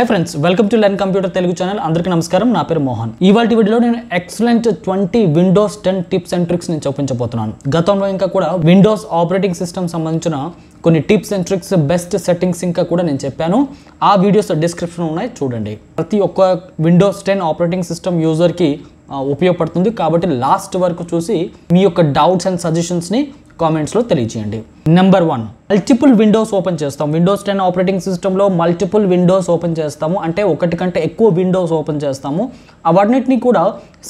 Hi friends welcome to len computer Telugu channel అందరికీ నమస్కారం నా పేరు మోహన్ ఇవాళ వీడియోలో నేను excellent twenty windows ten tips and tricks నేను చూపించబోతున్నాను గతంలో ఇంకా కూడా విండోస్ ఆపరేటింగ్ సిస్టమ్ సంబంధించిన కొన్ని tips and tricks best settings ఇంకా కూడా నేను చెప్పాను ఆ వీడియోస్ డిస్క్రిప్షన్ ఉన్నాయి చూడండి ప్రతి ఒక్క విండోస్ టెన్ ఆపరేటింగ్ సిస్టమ్ యూజర్కి ఉపయోగపడుతుంది కాబట్టి లాస్ట్ వరకు చూసి మీ యొక్క డౌట్స్ అండ్ సజెషన్స్ని కామెంట్స్లో తెలియజేయండి number one multiple windows open చేస్తాం విండోస్ టెన్ ఆపరేటింగ్ సిస్టంలో మల్టిపుల్ విండోస్ ఓపెన్ చేస్తాము అంటే ఒకటి కంటే ఎక్కువ విండోస్ ఓపెన్ చేస్తాము అవన్నిటిని కూడా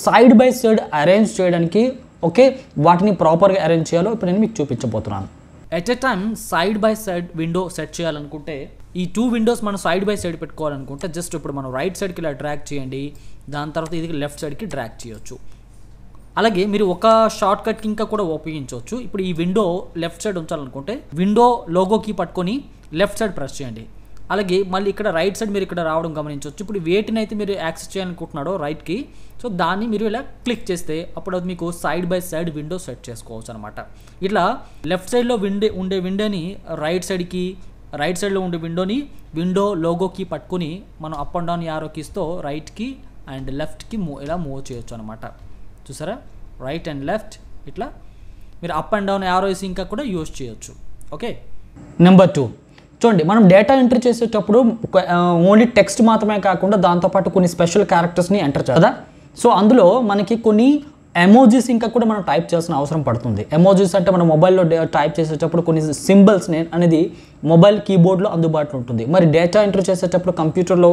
సైడ్ బై సైడ్ అరేంజ్ చేయడానికి ఓకే వాటిని ప్రాపర్గా అరేంజ్ చేయాలో ఇప్పుడు నేను మీకు చూపించబోతున్నాను at a time side by side window set చేయాలనుకుంటే ఈ టూ విండోస్ మనం సైడ్ బై సైడ్ పెట్టుకోవాలనుకుంటే జస్ట్ ఇప్పుడు మనం రైట్ సైడ్కి ఇలా ట్రాక్ చేయండి దాని తర్వాత ఇది లెఫ్ట్ సైడ్కి ట్రాక్ చేయొచ్చు అలాగే మీరు ఒక షార్ట్ కట్ ఇంకా కూడా ఉపయోగించవచ్చు ఇప్పుడు ఈ విండో లెఫ్ట్ సైడ్ ఉంచాలనుకుంటే విండో లోగోకి పట్టుకొని లెఫ్ట్ సైడ్ ప్రెస్ చేయండి అలాగే మళ్ళీ ఇక్కడ రైట్ సైడ్ మీరు ఇక్కడ రావడం గమనించవచ్చు ఇప్పుడు వేటినైతే మీరు యాక్సెస్ చేయాలనుకుంటున్నాడో రైట్కి సో దాన్ని మీరు ఇలా క్లిక్ చేస్తే అప్పుడు అది మీకు side by side window set చేసుకోవచ్చు అనమాట ఇట్లా లెఫ్ట్ సైడ్లో విండే ఉండే విండోని రైట్ సైడ్కి రైట్ సైడ్లో ఉండే విండోని విండో లోగోకి పట్టుకుని మనం అప్ అండ్ డౌన్ యారోకి ఇస్తూ రైట్కి అండ్ లెఫ్ట్కి మూ ఇలా మూవ్ చేయొచ్చు అనమాట చూసారా రైట్ అండ్ లెఫ్ట్ ఇట్లా మీరు అప్ అండ్ డౌన్ యారోస్ ఇంకా కూడా యూజ్ చేయొచ్చు ఓకే నెంబర్ టూ చూడండి మనం డేటా ఎంటర్ చేసేటప్పుడు ఓన్లీ టెక్స్ట్ మాత్రమే కాకుండా దాంతోపాటు కొన్ని స్పెషల్ క్యారెక్టర్స్ని ఎంటర్ చేద్దా సో అందులో మనకి కొన్ని ఎమోజీస్ ఇంకా కూడా మనం టైప్ చేయాల్సిన అవసరం పడుతుంది ఎమోజీస్ అంటే మన మొబైల్లో టైప్ చేసేటప్పుడు కొన్ని సింబల్స్ అనేది మొబైల్ కీబోర్డ్లో అందుబాటులో ఉంటుంది మరి డేటా ఎంటర్ చేసేటప్పుడు కంప్యూటర్లో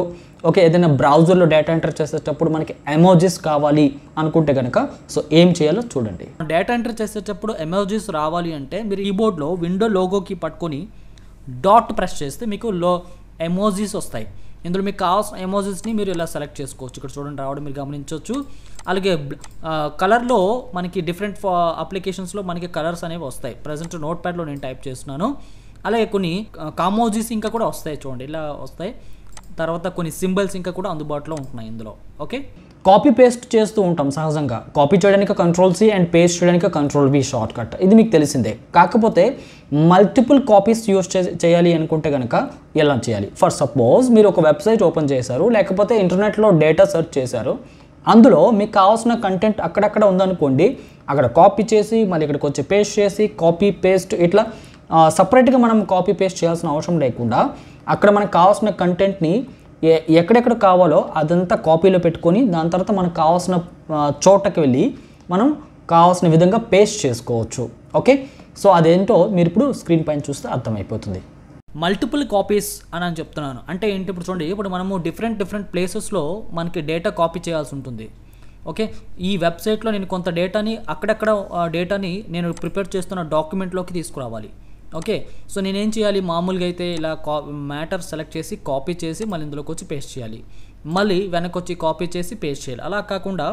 ఓకే ఏదైనా బ్రౌజర్లో డేటా ఎంటర్ చేసేటప్పుడు మనకి ఎమోజీస్ కావాలి అనుకుంటే కనుక సో ఏం చేయాలో చూడండి డేటా ఎంటర్ చేసేటప్పుడు ఎమోజీస్ రావాలి అంటే మీరు కీబోర్డ్లో విండో లోగోకి పట్టుకొని డాట్ ప్రెస్ చేస్తే మీకు లో ఎమోజీస్ వస్తాయి ఇందులో మీకు కావాల్సిన ఎమోజీస్ని మీరు ఇలా సెలెక్ట్ చేసుకోవచ్చు ఇక్కడ చూడండి రావడం మీరు గమనించవచ్చు అలాగే కలర్లో మనకి డిఫరెంట్ అప్లికేషన్స్లో మనకి కలర్స్ అనేవి వస్తాయి ప్రజెంట్ నోట్ ప్యాడ్లో నేను టైప్ చేస్తున్నాను అలాగే కొన్ని కామోజీస్ ఇంకా కూడా వస్తాయి చూడండి ఇలా వస్తాయి తర్వాత కొన్ని సింబల్స్ ఇంకా కూడా అందుబాటులో ఉంటున్నాయి ఇందులో ఓకే కాపీ పేస్ట్ చేస్తూ ఉంటాం సహజంగా కాపీ చేయడానికి కంట్రోల్ సి అండ్ పేస్ట్ చేయడానికి కంట్రోల్ వి షార్ట్ కట్ ఇది మీకు తెలిసిందే కాకపోతే మల్టిపుల్ కాపీస్ యూస్ చేయాలి అనుకుంటే కనుక ఎలా చేయాలి ఫర్ సపోజ్ మీరు ఒక వెబ్సైట్ ఓపెన్ చేశారు లేకపోతే ఇంటర్నెట్లో డేటా సెర్చ్ చేశారు అందులో మీకు కావాల్సిన కంటెంట్ అక్కడక్కడ ఉందనుకోండి అక్కడ కాపీ చేసి మళ్ళీ ఇక్కడికి వచ్చి పేస్ట్ చేసి కాపీ పేస్ట్ ఇట్లా సపరేట్గా మనం కాపీ పేస్ట్ చేయాల్సిన అవసరం లేకుండా అక్కడ మనకు కావాల్సిన కంటెంట్ని ఎక్కడెక్కడ కావాలో అదంతా కాపీలో పెట్టుకొని దాని తర్వాత మనకు కావాల్సిన చోటకి వెళ్ళి మనం కావాల్సిన విధంగా పేస్ట్ చేసుకోవచ్చు ఓకే సో అదేంటో మీరు ఇప్పుడు స్క్రీన్ పైన చూస్తే అర్థమైపోతుంది మల్టిపుల్ కాపీస్ అని అని చెప్తున్నాను అంటే ఏంటి ఇప్పుడు చూడండి ఇప్పుడు మనము డిఫరెంట్ డిఫరెంట్ ప్లేసెస్లో మనకి డేటా కాపీ చేయాల్సి ఉంటుంది ఓకే ఈ వెబ్సైట్లో నేను కొంత డేటాని అక్కడక్కడ డేటాని నేను ప్రిపేర్ చేస్తున్న డాక్యుమెంట్లోకి తీసుకురావాలి ఓకే సో నేనేం చేయాలి మామూలుగా అయితే ఇలా కా మ్యాటర్ సెలెక్ట్ చేసి కాపీ చేసి మళ్ళీ ఇందులోకి వచ్చి పేస్ట్ చేయాలి మళ్ళీ వెనక్కి వచ్చి కాపీ చేసి పేస్ట్ చేయాలి అలా కాకుండా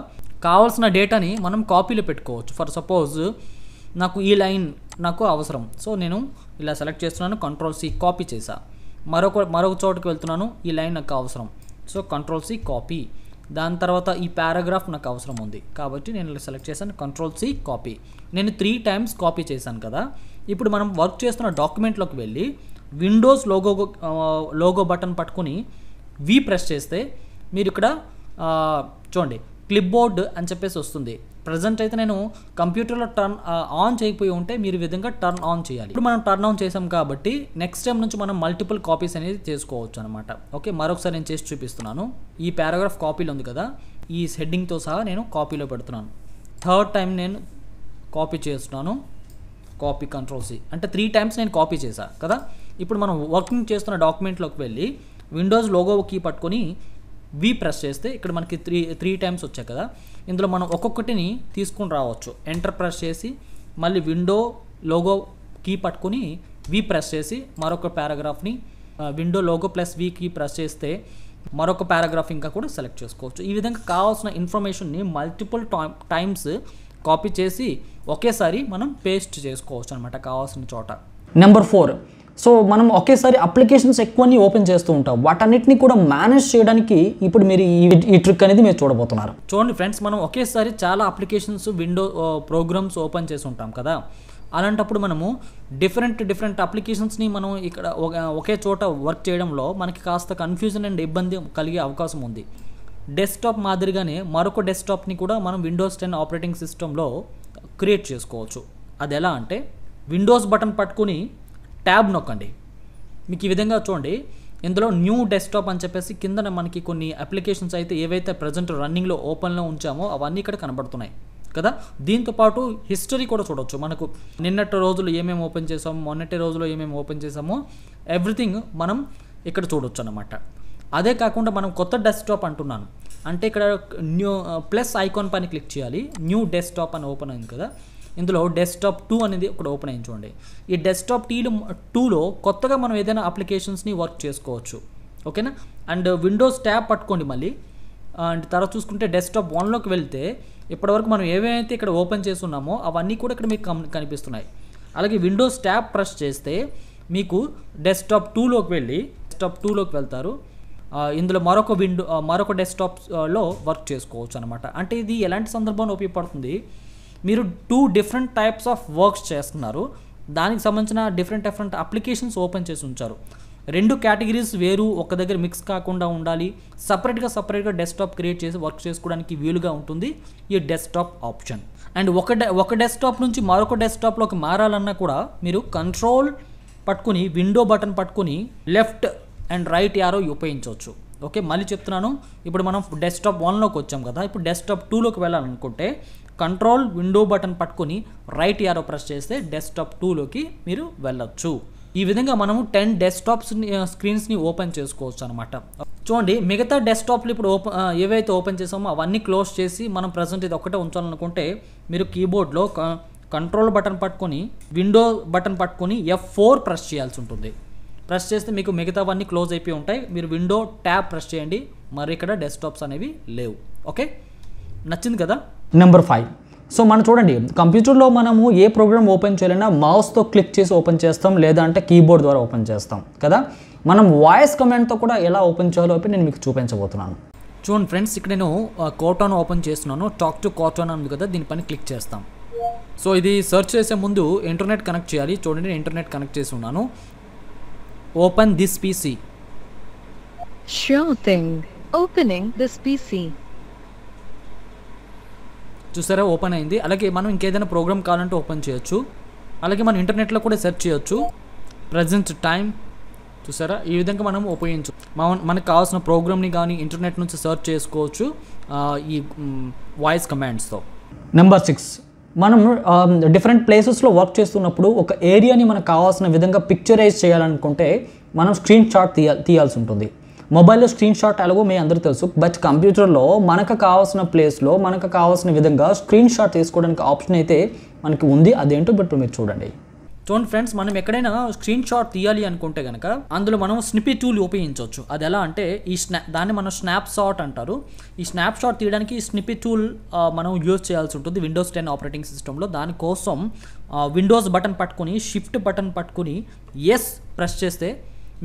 కావాల్సిన డేటాని మనం కాపీలో పెట్టుకోవచ్చు ఫర్ సపోజ్ నాకు ఈ లైన్ నాకు అవసరం సో నేను ఇలా సెలెక్ట్ చేస్తున్నాను కంట్రోల్ సి కాపీ చేసా మరొక మరొక చోటుకి వెళ్తున్నాను ఈ లైన్ నాకు అవసరం సో కంట్రోల్ సి కాపీ దాని తర్వాత ఈ పారాగ్రాఫ్ నాకు అవసరం ఉంది కాబట్టి నేను ఇలా సెలెక్ట్ చేశాను కంట్రోల్ సి కాపీ నేను త్రీ టైమ్స్ కాపీ చేశాను కదా ఇప్పుడు మనం వర్క్ చేస్తున్న డాక్యుమెంట్లోకి వెళ్ళి విండోస్ లోగో లోగో బటన్ పట్టుకుని వి ప్రెస్ చేస్తే మీరు ఇక్కడ చూడండి క్లిప్ బోర్డ్ అని చెప్పేసి వస్తుంది ప్రజెంట్ అయితే నేను కంప్యూటర్లో టర్న్ ఆన్ చేయకపోయి ఉంటే మీరు విధంగా టర్న్ ఆన్ చేయాలి ఇప్పుడు మనం టర్న్ ఆన్ చేసాం కాబట్టి నెక్స్ట్ టైం నుంచి మనం మల్టిపుల్ కాపీస్ అనేది చేసుకోవచ్చు అనమాట ఓకే మరొకసారి నేను చేసి చూపిస్తున్నాను ఈ పారాగ్రాఫ్ కాపీలు ఉంది కదా ఈ హెడ్డింగ్తో సహా నేను కాపీలో పెడుతున్నాను థర్డ్ టైం నేను కాపీ చేస్తున్నాను కాపీ కంట్రోల్ సి అంటే త్రీ టైమ్స్ నేను కాపీ చేశాను కదా ఇప్పుడు మనం వర్కింగ్ చేస్తున్న డాక్యుమెంట్లోకి వెళ్ళి విండోస్ లోగో కీ పట్టుకొని వి ప్రెస్ చేస్తే ఇక్కడ మనకి త్రీ త్రీ టైమ్స్ వచ్చాయి కదా ఇందులో మనం ఒక్కొక్కటిని తీసుకుని రావచ్చు ఎంటర్ ప్రెస్ చేసి మళ్ళీ విండో లోగో కీ పట్టుకొని వి ప్రెస్ చేసి మరొక పారాగ్రాఫ్ని window logo plus V key press చేస్తే మరొక పారాగ్రాఫ్ ఇంకా కూడా సెలెక్ట్ చేసుకోవచ్చు ఈ విధంగా కావాల్సిన ఇన్ఫర్మేషన్ని మల్టిపుల్ టైమ్స్ కాపీ చేసి ఒకేసారి మనం పేస్ట్ చేసుకోవచ్చు అనమాట కావాల్సిన చోట నెంబర్ ఫోర్ సో మనం ఒకేసారి అప్లికేషన్స్ ఎక్కువని ఓపెన్ చేస్తూ ఉంటాం వాటన్నిటిని కూడా మేనేజ్ చేయడానికి ఇప్పుడు మీరు ఈ ట్రిక్ అనేది మీరు చూడబోతున్నారు చూడండి ఫ్రెండ్స్ మనం ఒకేసారి చాలా అప్లికేషన్స్ విండో ప్రోగ్రామ్స్ ఓపెన్ చేసి ఉంటాం కదా అలాంటప్పుడు మనము డిఫరెంట్ డిఫరెంట్ అప్లికేషన్స్ని మనం ఇక్కడ ఒకే చోట వర్క్ చేయడంలో మనకి కాస్త కన్ఫ్యూజన్ అండ్ ఇబ్బంది కలిగే అవకాశం ఉంది డెస్క్టాప్ మాదిరిగానే మరొక డెస్క్టాప్ని కూడా మనం విండోస్ టెన్ ఆపరేటింగ్ సిస్టంలో క్రియేట్ చేసుకోవచ్చు అది ఎలా అంటే విండోస్ బటన్ పట్టుకుని ట్యాబ్ నొక్కండి మీకు ఈ విధంగా చూడండి ఇందులో న్యూ డెస్క్టాప్ అని చెప్పేసి కింద మనకి కొన్ని అప్లికేషన్స్ అయితే ఏవైతే ప్రజెంట్ రన్నింగ్లో ఓపెన్లో ఉంచామో అవన్నీ ఇక్కడ కనబడుతున్నాయి కదా దీంతోపాటు హిస్టరీ కూడా చూడవచ్చు మనకు నిన్నటి రోజులు ఏమేమి ఓపెన్ చేసాము మొన్నటి రోజులో ఏమేమి ఓపెన్ చేసామో ఎవ్రీథింగ్ మనం ఇక్కడ చూడొచ్చు అనమాట అదే కాకుండా మనం కొత్త డెస్క్టాప్ అంటున్నాను అంటే ఇక్కడ న్యూ ప్లస్ ఐకాన్ పైన క్లిక్ చేయాలి న్యూ డెస్క్టాప్ అని ఓపెన్ అయింది కదా ఇందులో డెస్క్టాప్ టూ అనేది ఇక్కడ ఓపెన్ అయ్యి చూడండి ఈ డెస్క్టాప్ టీలో టూలో కొత్తగా మనం ఏదైనా అప్లికేషన్స్ని వర్క్ చేసుకోవచ్చు ఓకేనా అండ్ విండోస్ ట్యాబ్ పట్టుకోండి మళ్ళీ అండ్ తర్వాత చూసుకుంటే డెస్క్టాప్ వన్లోకి వెళ్తే ఇప్పటివరకు మనం ఏవైతే ఇక్కడ ఓపెన్ చేస్తున్నామో అవన్నీ కూడా ఇక్కడ మీకు కనిపిస్తున్నాయి అలాగే విండోస్ ట్యాబ్ ప్రెస్ చేస్తే మీకు డెస్క్టాప్ టూలోకి వెళ్ళి డెస్క్టాప్ టూలోకి వెళ్తారు ఇందులో మరొక విండో మరొక డెస్క్టాప్లో వర్క్ చేసుకోవచ్చు అనమాట అంటే ఇది ఎలాంటి సందర్భంలో ఉపయోగపడుతుంది మీరు two different types of works చేస్తున్నారు దానికి సంబంధించిన డిఫరెంట్ డిఫరెంట్ అప్లికేషన్స్ ఓపెన్ చేసి ఉంచారు రెండు కేటగిరీస్ వేరు ఒక దగ్గర మిక్స్ కాకుండా ఉండాలి సపరేట్గా సపరేట్గా డెస్క్టాప్ క్రియేట్ చేసి వర్క్ చేసుకోవడానికి వీలుగా ఉంటుంది ఈ డెస్క్టాప్ ఆప్షన్ అండ్ ఒక డె ఒక డెస్క్టాప్ నుంచి మరొక డెస్క్టాప్లోకి మారాలన్నా కూడా మీరు కంట్రోల్ పట్టుకుని విండో బటన్ పట్టుకుని లెఫ్ట్ అండ్ రైట్ యారో ఉపయోగించవచ్చు ఓకే మళ్ళీ చెప్తున్నాను ఇప్పుడు మనం డెస్క్టాప్ వన్లోకి వచ్చాం కదా ఇప్పుడు డెస్క్టాప్ టూలోకి వెళ్ళాలనుకుంటే కంట్రోల్ విండో బటన్ పట్టుకొని రైట్ యారో ప్రెస్ చేస్తే డెస్క్టాప్ టూలోకి మీరు వెళ్ళొచ్చు ఈ విధంగా మనము టెన్ డెస్క్టాప్స్ స్క్రీన్స్ని ఓపెన్ చేసుకోవచ్చు అనమాట చూడండి మిగతా డెస్క్టాప్లు ఇప్పుడు ఓపెన్ ఏవైతే ఓపెన్ చేసామో అవన్నీ క్లోజ్ చేసి మనం ప్రజెంట్ ఇది ఒకటే ఉంచాలనుకుంటే మీరు కీబోర్డ్లో కంట్రోల్ బటన్ పట్టుకొని విండో బటన్ పట్టుకొని ఎఫ్ ఫోర్ ప్రెస్ చేయాల్సి ఉంటుంది ప్రెస్ చేస్తే మీకు మిగతావన్నీ క్లోజ్ అయిపోయి ఉంటాయి మీరు విండో ట్యాబ్ ప్రెస్ చేయండి మరి ఇక్కడ డెస్క్టాప్స్ అనేవి లేవు ఓకే నచ్చింది కదా నెంబర్ ఫైవ్ సో మనం చూడండి కంప్యూటర్లో మనము ఏ ప్రోగ్రామ్ ఓపెన్ చేయాలన్నా మౌస్తో క్లిక్ చేసి ఓపెన్ చేస్తాం లేదంటే కీబోర్డ్ ద్వారా ఓపెన్ చేస్తాం కదా మనం వాయిస్ కమాండ్తో కూడా ఎలా ఓపెన్ చేయాలో నేను మీకు చూపించబోతున్నాను చూడండి ఫ్రెండ్స్ ఇక్కడ నేను కోటాన్ ఓపెన్ చేస్తున్నాను టాక్ టు కోటాన్ అని కదా దీనిపైన క్లిక్ చేస్తాం సో ఇది సెర్చ్ చేసే ముందు ఇంటర్నెట్ కనెక్ట్ చేయాలి చూడండి నేను ఇంటర్నెట్ కనెక్ట్ చేసి ఉన్నాను Open this PC. Sure thing. Opening this PC. చూసారా ఓపెన్ అయింది అలాగే మనం ఇంకేదైనా ప్రోగ్రామ్ కావాలంటే ఓపెన్ చేయొచ్చు అలాగే మనం ఇంటర్నెట్లో కూడా సెర్చ్ చేయొచ్చు ప్రజెంట్ టైం చూసారా ఈ విధంగా మనం ఉపయోగించు మనకు కావాల్సిన ప్రోగ్రామ్ని కానీ ఇంటర్నెట్ నుంచి సెర్చ్ చేసుకోవచ్చు ఈ వాయిస్ కమాండ్స్తో నెంబర్ సిక్స్ మనం డిఫరెంట్ ప్లేసెస్లో వర్క్ చేస్తున్నప్పుడు ఒక ఏరియాని మనకు కావాల్సిన విధంగా పిక్చరైజ్ చేయాలనుకుంటే మనం స్క్రీన్ షాట్ తీయ తీయాల్సి ఉంటుంది మొబైల్లో స్క్రీన్ షాట్ ఎలాగో మీ అందరూ తెలుసు బట్ కంప్యూటర్లో మనకు కావాల్సిన ప్లేస్లో మనకు కావాల్సిన విధంగా స్క్రీన్ షాట్ తీసుకోవడానికి ఆప్షన్ అయితే మనకి ఉంది అదేంటో బట్ మీరు చూడండి చూడండి ఫ్రెండ్స్ మనం ఎక్కడైనా స్క్రీన్ షాట్ తీయాలి అనుకుంటే కనుక అందులో మనం స్నిపి టూల్ ఉపయోగించవచ్చు అది ఎలా అంటే ఈ స్నా దాన్ని మనం స్నాప్ షాట్ అంటారు ఈ స్నాప్ షాట్ తీయడానికి స్నిపి టూల్ మనం యూజ్ చేయాల్సి ఉంటుంది విండోస్ టెన్ ఆపరేటింగ్ సిస్టంలో దానికోసం విండోస్ బటన్ పట్టుకుని షిఫ్ట్ బటన్ పట్టుకుని ఎస్ ప్రెస్ చేస్తే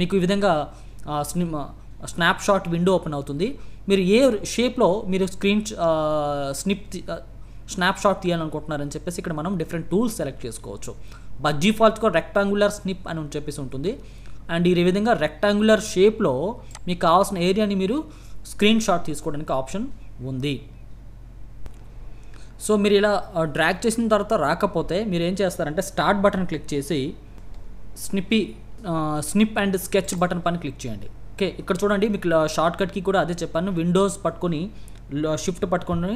మీకు ఈ విధంగా స్నాప్ షాట్ విండో ఓపెన్ అవుతుంది మీరు ఏ షేప్లో మీరు స్క్రీన్ స్నిప్ స్నాప్ షాట్ తీయాలనుకుంటున్నారని చెప్పేసి ఇక్కడ మనం డిఫరెంట్ టూల్స్ సెలెక్ట్ చేసుకోవచ్చు బట్ ఫాల్స్ కూడా రెక్టాంగులర్ స్నిప్ అని చెప్పేసి ఉంటుంది అండ్ ఈ విధంగా రెక్టాంగులర్ షేప్లో మీకు కావాల్సిన ఏరియాని మీరు స్క్రీన్ షాట్ తీసుకోవడానికి ఆప్షన్ ఉంది సో మీరు ఇలా డ్రాగ్ చేసిన తర్వాత రాకపోతే మీరు ఏం చేస్తారంటే స్టార్ట్ బటన్ క్లిక్ చేసి స్నిప్పి స్నిప్ అండ్ స్కెచ్ బటన్ పైన క్లిక్ చేయండి ఓకే ఇక్కడ చూడండి మీకు షార్ట్ కట్కి కూడా అదే చెప్పాను విండోస్ పట్టుకొని షిఫ్ట్ పట్టుకొని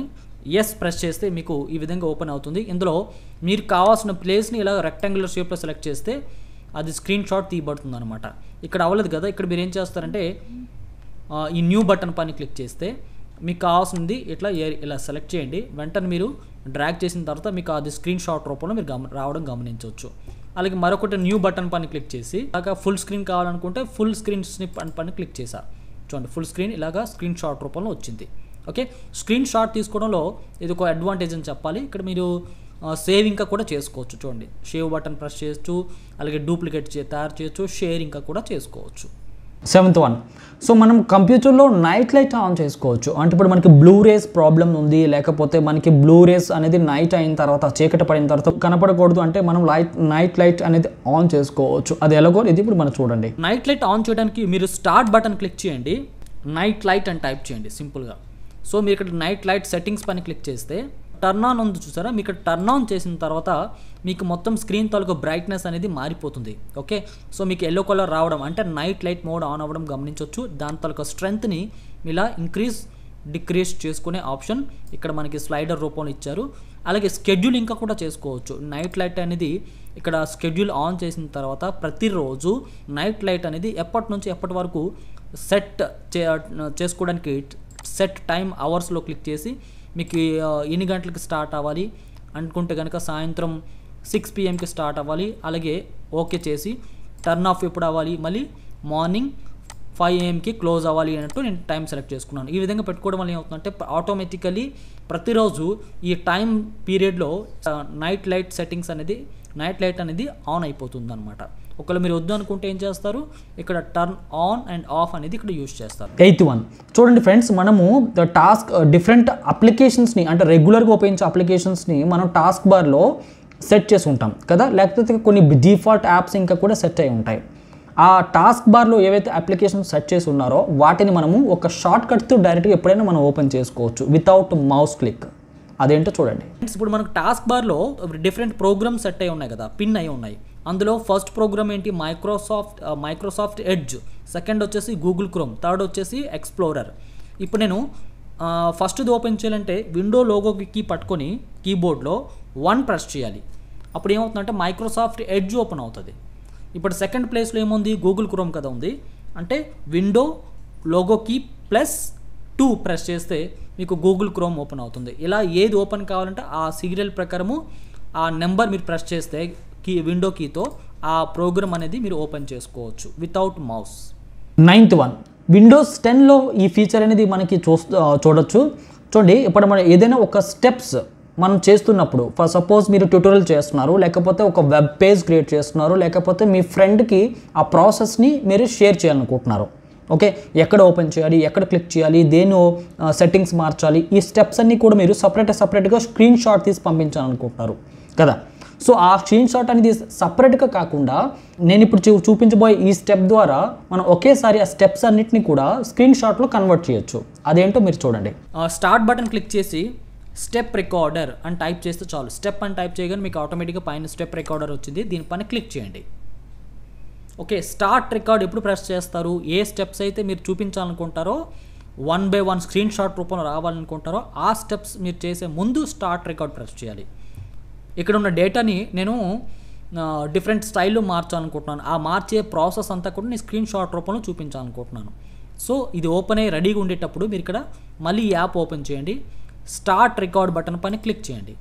ఎస్ ప్రెస్ చేస్తే మీకు ఈ విధంగా ఓపెన్ అవుతుంది ఇందులో మీరు కావాల్సిన ప్లేస్ని ఇలా రెక్టాంగులర్ షేప్లో సెలెక్ట్ చేస్తే అది స్క్రీన్ షాట్ తీయబడుతుంది అనమాట ఇక్కడ అవ్వలేదు కదా ఇక్కడ మీరు ఏం చేస్తారంటే ఈ న్యూ బటన్ పైన క్లిక్ చేస్తే మీకు కావాల్సింది ఇట్లా ఇలా సెలెక్ట్ చేయండి వెంటనే మీరు డ్రాగ్ చేసిన తర్వాత మీకు అది స్క్రీన్ షాట్ రూపంలో మీరు గమ రావడం గమనించవచ్చు అలాగే మరొకటి న్యూ బటన్ పని క్లిక్ చేసి అలాగా ఫుల్ స్క్రీన్ కావాలనుకుంటే ఫుల్ స్క్రీన్ పని క్లిక్ చేశారు చూడండి ఫుల్ స్క్రీన్ ఇలాగా స్క్రీన్ షాట్ రూపంలో వచ్చింది ఓకే స్క్రీన్ షాట్ తీసుకోవడంలో ఇది ఒక అడ్వాంటేజ్ అని చెప్పాలి ఇక్కడ మీరు సేవ్ ఇంకా కూడా చేసుకోవచ్చు చూడండి షేవ్ బటన్ ప్రెస్ చేయొచ్చు అలాగే డూప్లికేట్ తయారు చేయొచ్చు షేర్ ఇంకా కూడా చేసుకోవచ్చు సెవెంత్ వన్ సో మనం కంప్యూటర్లో నైట్ లైట్ ఆన్ చేసుకోవచ్చు అంటే ఇప్పుడు మనకి బ్లూ రేస్ ప్రాబ్లం ఉంది లేకపోతే మనకి బ్లూ రేస్ అనేది నైట్ అయిన తర్వాత చీకటి పడిన తర్వాత కనపడకూడదు అంటే మనం లైట్ నైట్ లైట్ అనేది ఆన్ చేసుకోవచ్చు అది ఎలాగో ఇది ఇప్పుడు మనం చూడండి నైట్ లైట్ ఆన్ చేయడానికి మీరు స్టార్ట్ బటన్ క్లిక్ చేయండి నైట్ లైట్ అని టైప్ చేయండి సింపుల్గా సో మీరు ఇక్కడ నైట్ లైట్ సెట్టింగ్స్ పని క్లిక్ చేస్తే టర్న్ ఆన్ ఉంది చూసారా మీకు టర్న్ ఆన్ చేసిన తర్వాత మీకు మొత్తం స్క్రీన్ తాలూకు బ్రైట్నెస్ అనేది మారిపోతుంది ఓకే సో మీకు ఎల్లో కలర్ రావడం అంటే నైట్ లైట్ మోడ్ ఆన్ అవ్వడం గమనించవచ్చు దాని తాలూకు స్ట్రెంగ్త్ని ఇలా ఇంక్రీజ్ డిక్రీజ్ చేసుకునే ఆప్షన్ ఇక్కడ మనకి స్లైడర్ రూపంలో ఇచ్చారు అలాగే స్కెడ్యూల్ ఇంకా కూడా చేసుకోవచ్చు నైట్ లైట్ అనేది ఇక్కడ స్కెడ్యూల్ ఆన్ చేసిన తర్వాత ప్రతిరోజు నైట్ లైట్ అనేది ఎప్పటి నుంచి ఎప్పటి వరకు సెట్ చేసుకోవడానికి సెట్ టైం అవర్స్లో క్లిక్ చేసి మీకు ఎన్ని గంటలకు స్టార్ట్ అవ్వాలి అనుకుంటే కనుక సాయంత్రం సిక్స్ పిఎంకి స్టార్ట్ అవ్వాలి అలాగే ఓకే చేసి టర్న్ ఆఫ్ ఎప్పుడు అవ్వాలి మళ్ళీ మార్నింగ్ ఫైవ్ ఏఎంకి క్లోజ్ అవ్వాలి అన్నట్టు నేను టైం సెలెక్ట్ చేసుకున్నాను ఈ విధంగా పెట్టుకోవడం వల్ల ఏమవుతుందంటే ఆటోమేటికలీ ప్రతిరోజు ఈ టైం పీరియడ్లో నైట్ లైట్ సెట్టింగ్స్ అనేది నైట్ లైట్ అనేది ఆన్ అయిపోతుంది అనమాట ఒకవేళ మీరు వద్దు అనుకుంటే ఏం చేస్తారు ఇక్కడ టర్న్ ఆన్ అండ్ ఆఫ్ అనేది ఇక్కడ యూస్ చేస్తారు ఎయిత్ వన్ చూడండి ఫ్రెండ్స్ మనము టాస్క్ డిఫరెంట్ అప్లికేషన్స్ని అంటే రెగ్యులర్గా ఉపయోగించే అప్లికేషన్స్ని మనం టాస్క్ బార్లో సెట్ చేసి ఉంటాం కదా లేకపోతే కొన్ని డిఫాల్ట్ యాప్స్ ఇంకా కూడా సెట్ అయి ఉంటాయి ఆ టాస్క్ బార్లో ఏవైతే అప్లికేషన్ సెట్ చేసి ఉన్నారో వాటిని మనము ఒక షార్ట్ కట్తో డైరెక్ట్గా ఎప్పుడైనా మనం ఓపెన్ చేసుకోవచ్చు వితౌట్ మౌస్ క్లిక్ అదేంటో చూడండి ఇప్పుడు మనకు టాస్క్ బార్లో డిఫరెంట్ ప్రోగ్రామ్స్ సెట్ అయి ఉన్నాయి కదా పిన్ అయి ఉన్నాయి అందులో ఫస్ట్ ప్రోగ్రామ్ ఏంటి మైక్రోసాఫ్ట్ మైక్రోసాఫ్ట్ ఎడ్జ్ సెకండ్ వచ్చేసి గూగుల్ క్రోమ్ థర్డ్ వచ్చేసి ఎక్స్ప్లోరర్ ఇప్పుడు నేను ఫస్ట్ది uh, ఓపెన్ చేయాలంటే విండో లోగో కీ పట్టుకొని కీబోర్డ్లో వన్ ప్రెస్ చేయాలి అప్పుడు ఏమవుతుందంటే మైక్రోసాఫ్ట్ ఎడ్జ్ ఓపెన్ అవుతుంది ఇప్పుడు సెకండ్ ప్లేస్లో ఏముంది గూగుల్ క్రోమ్ కదా ఉంది అంటే window logo key plus two press చేస్తే మీకు గూగుల్ క్రోమ్ ఓపెన్ అవుతుంది ఇలా ఏది ఓపెన్ కావాలంటే ఆ సీరియల్ ప్రకారము ఆ నెంబర్ మీరు ప్రెస్ చేస్తే కీ విండో కీతో ఆ ప్రోగ్రామ్ అనేది మీరు ఓపెన్ చేసుకోవచ్చు without mouse ninth one Windows టెన్లో ఈ ఫీచర్ అనేది మనకి చూడొచ్చు చూడండి ఇప్పుడు మనం ఏదైనా ఒక స్టెప్స్ మనం చేస్తున్నప్పుడు ఫర్ సపోజ్ మీరు ట్యూటోరియల్ చేస్తున్నారు లేకపోతే ఒక వెబ్ పేజ్ క్రియేట్ చేస్తున్నారు లేకపోతే మీ ఫ్రెండ్కి ఆ ప్రాసెస్ని మీరు షేర్ చేయాలనుకుంటున్నారు ఓకే ఎక్కడ ఓపెన్ చేయాలి ఎక్కడ క్లిక్ చేయాలి దేని సెట్టింగ్స్ మార్చాలి ఈ స్టెప్స్ అన్నీ కూడా మీరు సపరేట్ సపరేట్గా స్క్రీన్ షాట్ తీసి పంపించాలనుకుంటున్నారు కదా సో ఆ స్క్రీన్ షాట్ అనేది సపరేట్గా కాకుండా నేను ఇప్పుడు చూపించబోయే ఈ స్టెప్ ద్వారా మనం ఒకేసారి ఆ స్టెప్స్ అన్నింటినీ కూడా స్క్రీన్ షాట్లో కన్వర్ట్ చేయొచ్చు అదేంటో మీరు చూడండి స్టార్ట్ బటన్ క్లిక్ చేసి స్టెప్ రికార్డర్ అని టైప్ చేస్తే చాలు స్టెప్ అని టైప్ చేయగానే మీకు ఆటోమేటిక్గా పైన స్టెప్ రికార్డర్ వచ్చింది దీనిపైన క్లిక్ చేయండి ఓకే స్టార్ట్ రికార్డ్ ఎప్పుడు ప్రెస్ చేస్తారు ఏ స్టెప్స్ అయితే మీరు చూపించాలనుకుంటారో one by one screenshot రూపంలో రావాలనుకుంటారో ఆ స్టెప్స్ మీరు చేసే ముందు స్టార్ట్ రికార్డ్ ప్రెస్ చేయాలి ఇక్కడ ఉన్న డేటాని నేను డిఫరెంట్ స్టైల్లో మార్చాలనుకుంటున్నాను ఆ మార్చే ప్రాసెస్ అంతా కూడా నేను స్క్రీన్ షాట్ రూపంలో చూపించాలనుకుంటున్నాను సో ఇది ఓపెన్ అయ్యి రెడీగా ఉండేటప్పుడు మీరు ఇక్కడ మళ్ళీ యాప్ ఓపెన్ చేయండి స్టార్ట్ రికార్డ్ బటన్ పైన క్లిక్ చేయండి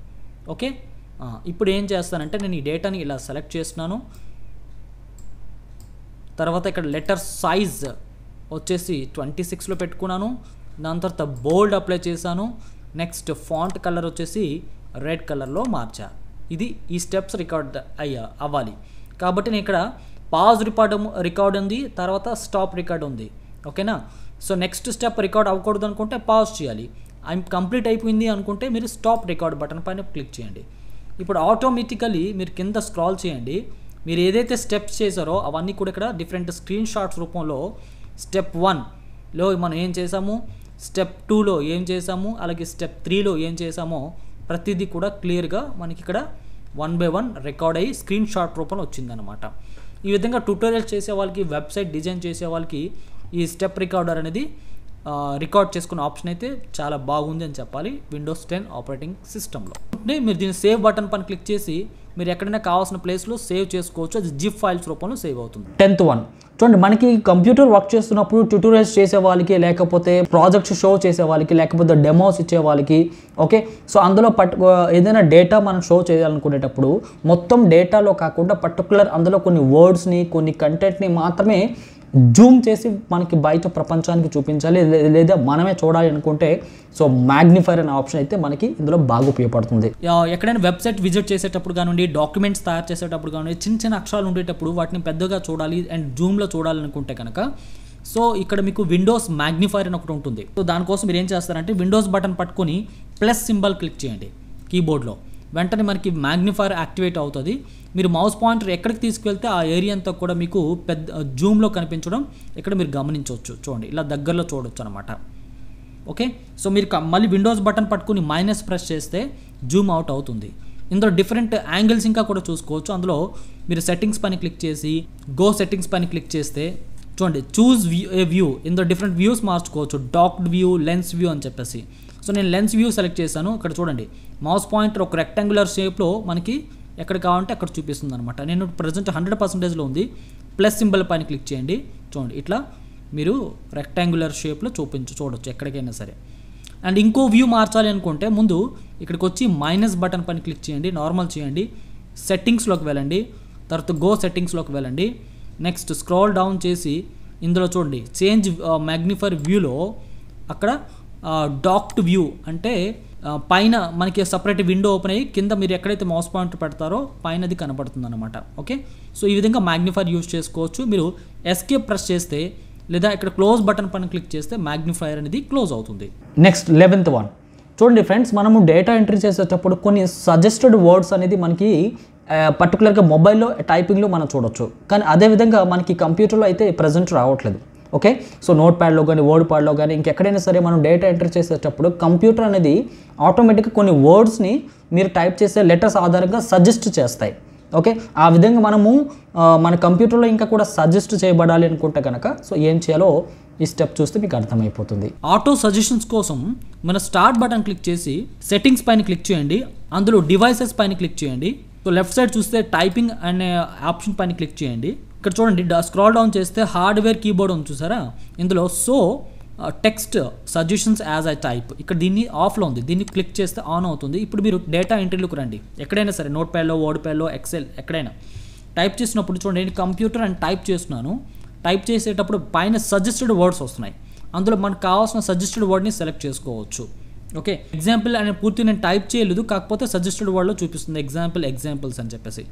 ఓకే ఇప్పుడు ఏం చేస్తానంటే నేను ఈ డేటాని ఇలా సెలెక్ట్ చేస్తున్నాను తర్వాత ఇక్కడ లెటర్ సైజ్ వచ్చేసి ట్వంటీ సిక్స్లో పెట్టుకున్నాను దాని తర్వాత బోల్డ్ అప్లై చేశాను నెక్స్ట్ ఫాంట్ కలర్ వచ్చేసి రెడ్ కలర్లో మార్చాను ఇది ఈ స్టెప్స్ రికార్డ్ అయ్యా అవ్వాలి కాబట్టి నేను ఇక్కడ పాజ్ రికార్డ్ రికార్డ్ ఉంది తర్వాత స్టాప్ రికార్డ్ ఉంది ఓకేనా సో నెక్స్ట్ స్టెప్ రికార్డ్ అవ్వకూడదు అనుకుంటే పాజ్ చేయాలి ఐ కంప్లీట్ అయిపోయింది అనుకుంటే మీరు స్టాప్ రికార్డ్ బటన్ పైన క్లిక్ చేయండి ఇప్పుడు ఆటోమేటికలీ మీరు కింద స్క్రాల్ చేయండి మీరు ఏదైతే స్టెప్స్ చేశారో అవన్నీ కూడా ఇక్కడ డిఫరెంట్ స్క్రీన్ షాట్స్ రూపంలో స్టెప్ వన్లో మనం ఏం చేసాము స్టెప్ టూలో ఏం చేసాము అలాగే స్టెప్ త్రీలో ఏం చేసామో ప్రతిదీ కూడా క్లియర్గా మనకి ఇక్కడ వన్ బై వన్ రికార్డ్ అయ్యి స్క్రీన్ షాట్ రూపంలో వచ్చిందనమాట ఈ విధంగా ట్యూటోరియల్స్ చేసే వాళ్ళకి వెబ్సైట్ డిజైన్ చేసే వాళ్ళకి ఈ స్టెప్ రికార్డర్ అనేది రికార్డ్ చేసుకునే ఆప్షన్ అయితే చాలా బాగుంది అని చెప్పాలి విండోస్ టెన్ ఆపరేటింగ్ సిస్టంలో మీరు దీన్ని సేవ్ బటన్ పైన క్లిక్ చేసి మీరు ఎక్కడైనా కావాల్సిన ప్లేస్లో సేవ్ చేసుకోవచ్చు అది జిప్ ఫైల్స్ రూపంలో సేవ్ అవుతుంది టెన్త్ వన్ చూడండి మనకి కంప్యూటర్ వర్క్ చేస్తున్నప్పుడు ట్యూటోరియల్స్ చేసే వాళ్ళకి లేకపోతే ప్రాజెక్ట్స్ షో చేసే వాళ్ళకి లేకపోతే డెమోస్ ఇచ్చే వాళ్ళకి ఓకే సో అందులో పట్ ఏదైనా డేటా మనం షో చేయాలనుకునేటప్పుడు మొత్తం డేటాలో కాకుండా పర్టికులర్ అందులో కొన్ని వర్డ్స్ని కొన్ని కంటెంట్ని మాత్రమే జూమ్ చేసి మనకి బయట ప్రపంచానికి చూపించాలి లేదా మనమే చూడాలి అనుకుంటే సో మ్యాగ్నిఫైర్ అనే ఆప్షన్ అయితే మనకి ఇందులో బాగా ఉపయోగపడుతుంది ఎక్కడైనా వెబ్సైట్ విజిట్ చేసేటప్పుడు కానివ్వండి డాక్యుమెంట్స్ తయారు చేసేటప్పుడు కానివ్వండి చిన్న చిన్న అక్షరాలు ఉండేటప్పుడు వాటిని పెద్దగా చూడాలి అండ్ జూమ్లో చూడాలనుకుంటే కనుక సో ఇక్కడ మీకు విండోస్ మ్యాగ్నిఫైర్ అని ఒకటి ఉంటుంది సో దానికోసం మీరు ఏం చేస్తారంటే విండోస్ బటన్ పట్టుకొని ప్లస్ సింబల్ క్లిక్ చేయండి కీబోర్డ్లో వెంటనే మనకి మ్యాగ్నిఫైర్ యాక్టివేట్ అవుతుంది మీరు మౌస్ పాయింటర్ ఎక్కడికి తీసుకువెళ్తే ఆ ఏరియా అంతా కూడా మీకు పెద్ద జూమ్లో కనిపించడం ఇక్కడ మీరు గమనించవచ్చు చూడండి ఇలా దగ్గరలో చూడొచ్చు అనమాట ఓకే సో మీరు మళ్ళీ విండోస్ బటన్ పట్టుకుని మైనస్ ప్రెస్ చేస్తే జూమ్ అవుట్ అవుతుంది ఇందులో డిఫరెంట్ యాంగిల్స్ ఇంకా కూడా చూసుకోవచ్చు అందులో మీరు సెట్టింగ్స్ పైన క్లిక్ చేసి గో సెట్టింగ్స్ పైన క్లిక్ చేస్తే చూడండి చూజ్ వ్యూ ఏ వ్యూ ఇందులో డిఫరెంట్ వ్యూస్ మార్చుకోవచ్చు డాక్డ్ వ్యూ లెన్స్ వ్యూ అని చెప్పేసి సో నేను లెన్స్ వ్యూ సెలెక్ట్ చేశాను ఇక్కడ చూడండి మౌస్ పాయింటర్ ఒక రెక్టాంగులర్ షేప్లో మనకి ఎక్కడ కావాలంటే అక్కడ చూపిస్తుంది అనమాట నేను ప్రజెంట్ హండ్రెడ్ పర్సెంటేజ్లో ఉంది ప్లస్ సింబల్ పైన క్లిక్ చేయండి చూడండి ఇట్లా మీరు రెక్టాంగులర్ షేప్లో చూపించు చూడొచ్చు ఎక్కడికైనా సరే అండ్ ఇంకో వ్యూ మార్చాలి అనుకుంటే ముందు ఇక్కడికి వచ్చి మైనస్ బటన్ పైన క్లిక్ చేయండి నార్మల్ చేయండి సెట్టింగ్స్లోకి వెళ్ళండి తర్వాత గో సెట్టింగ్స్లోకి వెళ్ళండి నెక్స్ట్ స్క్రోల్ డౌన్ చేసి ఇందులో చూడండి చేంజ్ మ్యాగ్నిఫైర్ వ్యూలో అక్కడ డాక్ట్ వ్యూ అంటే పైన మనకి సపరేట్ విండో ఓపెన్ అయ్యి కింద మీరు ఎక్కడైతే మౌస్ పాయింట్ పెడతారో పైనది కనపడుతుంది అనమాట ఓకే సో ఈ విధంగా మ్యాగ్నిఫైర్ యూస్ చేసుకోవచ్చు మీరు ఎస్కేప్ ప్రెస్ చేస్తే లేదా ఇక్కడ క్లోజ్ బటన్ పైన క్లిక్ చేస్తే మ్యాగ్నిఫైర్ అనేది క్లోజ్ అవుతుంది నెక్స్ట్ లెవెన్త్ వన్ చూడండి ఫ్రెండ్స్ మనము డేటా ఎంట్రీ చేసేటప్పుడు కొన్ని సజెస్టెడ్ వర్డ్స్ అనేది మనకి పర్టికులర్గా మొబైల్లో టైపింగ్లో మనం చూడొచ్చు కానీ అదేవిధంగా మనకి కంప్యూటర్లో అయితే ప్రజెంట్ రావట్లేదు ఓకే సో నోట్ ప్యాడ్లో కానీ వర్డ్ ప్యాడ్లో కానీ ఇంకెక్కడైనా సరే మనం డేటా ఎంటర్ చేసేటప్పుడు కంప్యూటర్ అనేది ఆటోమేటిక్గా కొన్ని వర్డ్స్ని మీరు టైప్ చేసే లెటర్స్ ఆధారంగా సజెస్ట్ చేస్తాయి ఓకే ఆ విధంగా మనము మన కంప్యూటర్లో ఇంకా కూడా సజెస్ట్ చేయబడాలి అనుకుంటే కనుక సో ఏం చేయాలో ఈ స్టెప్ చూస్తే మీకు అర్థమైపోతుంది ఆటో సజెషన్స్ కోసం మన స్టార్ట్ బటన్ క్లిక్ చేసి సెట్టింగ్స్ పైన క్లిక్ చేయండి అందులో డివైసెస్ పైన క్లిక్ చేయండి సో లెఫ్ట్ సైడ్ చూస్తే టైపింగ్ అనే ఆప్షన్ పైన క్లిక్ చేయండి ఇక్కడ చూడండి స్క్రాల్ డౌన్ చేస్తే హార్డ్వేర్ కీబోర్డ్ ఉంది చూసారా ఇందులో so text suggestions as I type ఇక్కడ దీన్ని ఆఫ్లో ఉంది దీన్ని క్లిక్ చేస్తే ఆన్ అవుతుంది ఇప్పుడు మీరు డేటా ఎంట్రీలకు రండి ఎక్కడైనా సరే నోట్ ప్యాడ్లో వర్డ్ ప్యాడ్లో ఎక్సెల్ ఎక్కడైనా టైప్ చేసినప్పుడు చూడండి నేను కంప్యూటర్ అండ్ టైప్ చేస్తున్నాను టైప్ చేసేటప్పుడు పైన సజెస్టెడ్ వర్డ్స్ వస్తున్నాయి అందులో మనకు కావాల్సిన సజెస్టెడ్ వర్డ్ని సెలెక్ట్ చేసుకోవచ్చు ఓకే ఎగ్జాంపుల్ అనే పూర్తి నేను టైప్ చేయలేదు కాకపోతే సజెస్టెడ్ వర్డ్లో చూపిస్తుంది ఎగ్జాంపుల్ ఎగ్జాంపుల్స్ అని చెప్పేసి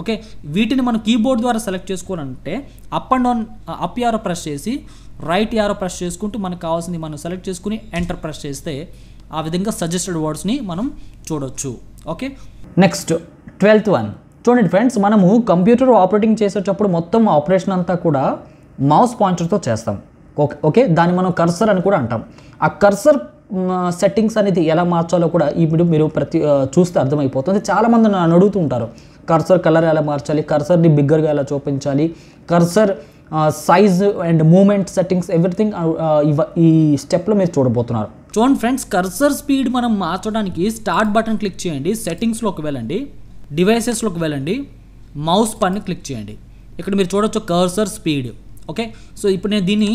ఓకే వీటిని మనం కీబోర్డ్ ద్వారా సెలెక్ట్ చేసుకోవాలంటే up and down up arrow press చేసి రైట్ యారో ప్రెస్ చేసుకుంటూ మనకు కావాల్సింది మనం సెలెక్ట్ చేసుకుని ఎంటర్ ప్రెస్ చేస్తే ఆ విధంగా సజెస్టెడ్ వర్డ్స్ని మనం చూడొచ్చు ఓకే నెక్స్ట్ ట్వెల్త్ వన్ చూడండి ఫ్రెండ్స్ మనము కంప్యూటర్ ఆపరేటింగ్ చేసేటప్పుడు మొత్తం ఆపరేషన్ అంతా కూడా మౌస్ పాయింటర్తో చేస్తాం ఓకే ఓకే దాన్ని మనం కర్సర్ అని కూడా అంటాం ఆ కర్సర్ సెట్టింగ్స్ అనేది ఎలా మార్చాలో కూడా ఇప్పుడు మీరు ప్రతి చూస్తే అర్థమైపోతుంది చాలామంది నన్ను అడుగుతూ ఉంటారు కర్సర్ కలర్ ఎలా మార్చాలి కర్సర్ని బిగ్గర్గా ఎలా చూపించాలి cursor size and movement settings everything ఈ స్టెప్లో మీరు చూడబోతున్నారు చూడండి ఫ్రెండ్స్ కర్సర్ స్పీడ్ మనం మార్చడానికి స్టార్ట్ బటన్ క్లిక్ చేయండి సెట్టింగ్స్లోకి వెళ్ళండి డివైసెస్లోకి వెళ్ళండి మౌస్ పని క్లిక్ చేయండి ఇక్కడ మీరు చూడొచ్చు కర్సర్ స్పీడ్ ఓకే సో ఇప్పుడు నేను దీన్ని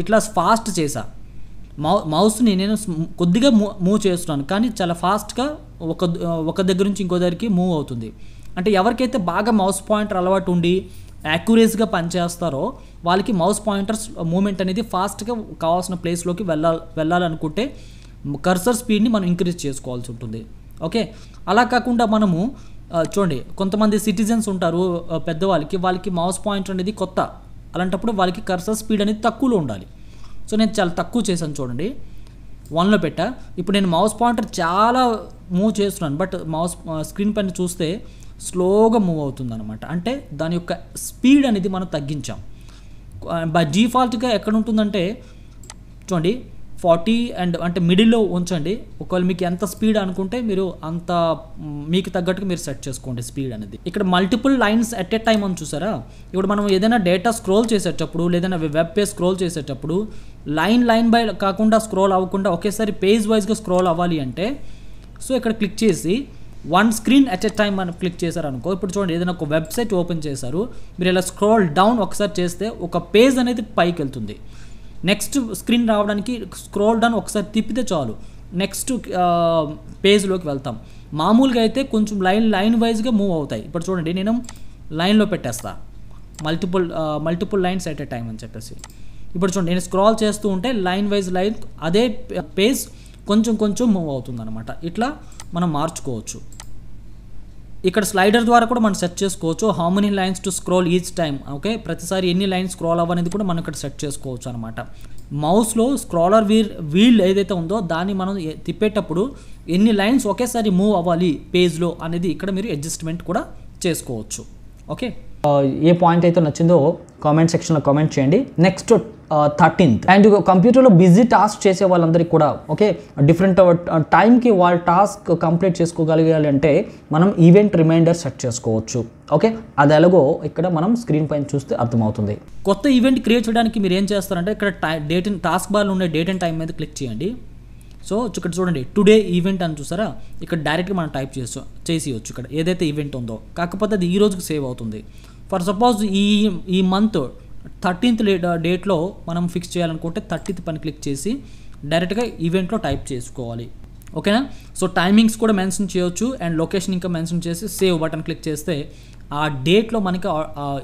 ఇట్లా ఫాస్ట్ చేసా మౌ మౌస్ని నేను కొద్దిగా మూవ్ చేస్తున్నాను కానీ చాలా ఫాస్ట్గా ఒక ఒక దగ్గర నుంచి ఇంకో దగ్గరికి మూవ్ అవుతుంది అంటే ఎవరికైతే బాగా మౌస్ పాయింటర్ అలవాటు ఉండి యాక్యురేస్గా పనిచేస్తారో వాళ్ళకి మౌస్ పాయింటర్స్ మూమెంట్ అనేది ఫాస్ట్గా కావాల్సిన ప్లేస్లోకి వెళ్ళా వెళ్ళాలనుకుంటే కర్సర్ స్పీడ్ని మనం ఇంక్రీజ్ చేసుకోవాల్సి ఉంటుంది ఓకే అలా కాకుండా మనము చూడండి కొంతమంది సిటిజన్స్ ఉంటారు పెద్దవాళ్ళకి వాళ్ళకి మౌస్ పాయింటర్ అనేది కొత్త అలాంటప్పుడు వాళ్ళకి కర్సర్ స్పీడ్ అనేది తక్కువలో ఉండాలి సో నేను చాలా తక్కువ చేశాను చూడండి వన్లో పెట్టా ఇప్పుడు నేను మౌస్ పాయింటర్ చాలా మూవ్ చేస్తున్నాను బట్ మౌస్ స్క్రీన్ పైన చూస్తే స్లోగా మూవ్ అవుతుంది అనమాట అంటే దాని యొక్క స్పీడ్ అనేది మనం తగ్గించాం బై డిఫాల్ట్గా ఎక్కడ ఉంటుందంటే చూడండి ఫార్టీ అండ్ అంటే మిడిల్లో ఉంచండి ఒకవేళ మీకు ఎంత స్పీడ్ అనుకుంటే మీరు అంత మీకు తగ్గట్టుగా మీరు సెట్ చేసుకోండి స్పీడ్ అనేది ఇక్కడ multiple lines at a time అని చూసారా ఇప్పుడు మనం ఏదైనా డేటా స్క్రోల్ చేసేటప్పుడు లేదైనా వెబ్ పేజ్ స్క్రోల్ చేసేటప్పుడు లైన్ లైన్ బై కాకుండా స్క్రోల్ అవ్వకుండా ఒకేసారి పేజ్ వైజ్గా స్క్రోల్ అవ్వాలి అంటే సో ఇక్కడ క్లిక్ చేసి one screen at a time మనం క్లిక్ చేశారు అనుకో ఇప్పుడు చూడండి ఏదైనా ఒక వెబ్సైట్ ఓపెన్ చేశారు మీరు ఇలా స్క్రోల్ డౌన్ ఒకసారి చేస్తే ఒక పేజ్ అనేది పైకి వెళ్తుంది నెక్స్ట్ స్క్రీన్ రావడానికి స్క్రోల్ డౌన్ ఒకసారి తిప్పితే చాలు నెక్స్ట్ పేజ్లోకి వెళ్తాం మామూలుగా అయితే కొంచెం లైన్ లైన్ వైజ్గా మూవ్ అవుతాయి ఇప్పుడు చూడండి నేను లైన్లో పెట్టేస్తా multiple multiple lines at a time అని చెప్పేసి ఇప్పుడు చూడండి నేను స్క్రాల్ చేస్తూ ఉంటే లైన్ వైజ్ లైన్ అదే పేజ్ కొంచెం కొంచెం మూవ్ అవుతుందన్నమాట ఇట్లా మనం మార్చుకోవచ్చు ఇక్కడ స్లైడర్ ద్వారా కూడా మనం సెట్ చేసుకోవచ్చు how many lines to scroll each time okay ప్రతిసారి ఎన్ని లైన్స్ స్క్రోల్ అవ్వనేది కూడా మనం ఇక్కడ సెట్ చేసుకోవచ్చు అనమాట మౌస్లో స్క్రోలర్ వీల్ వీల్ ఏదైతే ఉందో దాన్ని మనం తిప్పేటప్పుడు ఎన్ని లైన్స్ ఒకేసారి మూవ్ అవ్వాలి పేజ్లో అనేది ఇక్కడ మీరు అడ్జస్ట్మెంట్ కూడా చేసుకోవచ్చు ఓకే ఏ పాయింట్ అయితే నచ్చిందో కామెంట్ సెక్షన్లో కామెంట్ చేయండి నెక్స్ట్ థర్టీన్త్ అండ్ కంప్యూటర్లో బిజీ టాస్క్ చేసే వాళ్ళందరికీ కూడా ఓకే డిఫరెంట్ టైంకి వాళ్ళ టాస్క్ కంప్లీట్ చేసుకోగలిగాలి అంటే మనం ఈవెంట్ రిమైండర్ సెట్ చేసుకోవచ్చు ఓకే అది ఎలాగో ఇక్కడ మనం స్క్రీన్ పైన చూస్తే అర్థమవుతుంది కొత్త ఈవెంట్ క్రియేట్ చేయడానికి మీరు ఏం చేస్తారంటే ఇక్కడ డేట్ అండ్ టాస్క్ బార్లో ఉండే డేట్ అండ్ టైం మీద క్లిక్ చేయండి సో ఇక్కడ చూడండి టుడే ఈవెంట్ అని చూసారా ఇక్కడ డైరెక్ట్గా మనం టైప్ చేసు చేసేయచ్చు ఇక్కడ ఏదైతే ఈవెంట్ ఉందో కాకపోతే అది ఈ రోజుకి సేవ్ అవుతుంది ఫర్ సపోజ్ ఈ ఈ మంత్ థర్టీన్త్ డేట్లో మనం ఫిక్స్ చేయాలనుకుంటే థర్టీన్త్ పని క్లిక్ చేసి డైరెక్ట్గా ఈవెంట్లో టైప్ చేసుకోవాలి ఓకేనా సో టైమింగ్స్ కూడా మెన్షన్ చేయొచ్చు అండ్ లొకేషన్ ఇంకా మెన్షన్ చేసి సేవ్ బటన్ క్లిక్ చేస్తే ఆ డేట్లో మనకి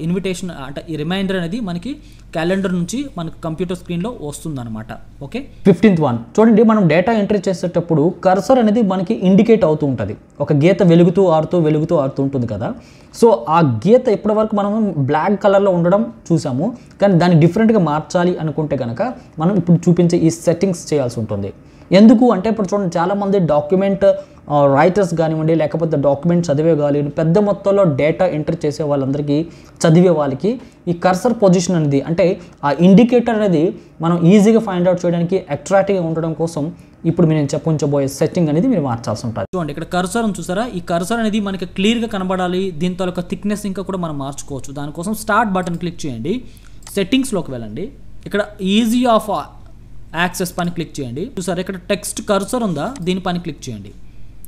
ఇన్విటేషన్ అంటే ఈ రిమైండర్ అనేది మనకి క్యాలెండర్ నుంచి మనకు కంప్యూటర్ స్క్రీన్లో వస్తుందన్నమాట ఓకే ఫిఫ్టీన్త్ వన్ చూడండి మనం డేటా ఎంట్రీ చేసేటప్పుడు కర్సర్ అనేది మనకి ఇండికేట్ అవుతూ ఉంటుంది ఒక గీత వెలుగుతూ ఆరుతూ వెలుగుతూ ఆరుతూ ఉంటుంది కదా సో ఆ గీత ఇప్పటివరకు మనం బ్లాక్ కలర్లో ఉండడం చూసాము కానీ దాన్ని డిఫరెంట్గా మార్చాలి అనుకుంటే కనుక మనం ఇప్పుడు చూపించే ఈ సెట్టింగ్స్ చేయాల్సి ఉంటుంది ఎందుకు అంటే ఇప్పుడు చూడండి చాలామంది డాక్యుమెంట్ రైటర్స్ కానివ్వండి లేకపోతే డాక్యుమెంట్ చదివే కానివ్వండి పెద్ద మొత్తంలో డేటా ఎంటర్ చేసే వాళ్ళందరికీ చదివే వాళ్ళకి ఈ కర్సర్ పొజిషన్ అనేది అంటే ఆ ఇండికేటర్ అనేది మనం ఈజీగా ఫైండ్ అవుట్ చేయడానికి అట్రాక్టివ్గా ఉండడం కోసం ఇప్పుడు నేను చెప్పించబోయే సెట్టింగ్ అనేది మీరు మార్చాల్సి ఉంటుంది చూడండి ఇక్కడ కర్సర్ చూసారా ఈ కర్సర్ అనేది మనకి క్లియర్గా కనబడాలి దీని తాలూకా థిక్నెస్ ఇంకా కూడా మనం మార్చుకోవచ్చు దానికోసం స్టార్ట్ బటన్ క్లిక్ చేయండి సెట్టింగ్స్లోకి వెళ్ళండి ఇక్కడ ఈజీ ఆఫ్ యాక్సెస్ పని క్లిక్ చేయండి చూసారు ఇక్కడ టెక్స్ట్ కర్సర్ ఉందా దీని పని క్లిక్ చేయండి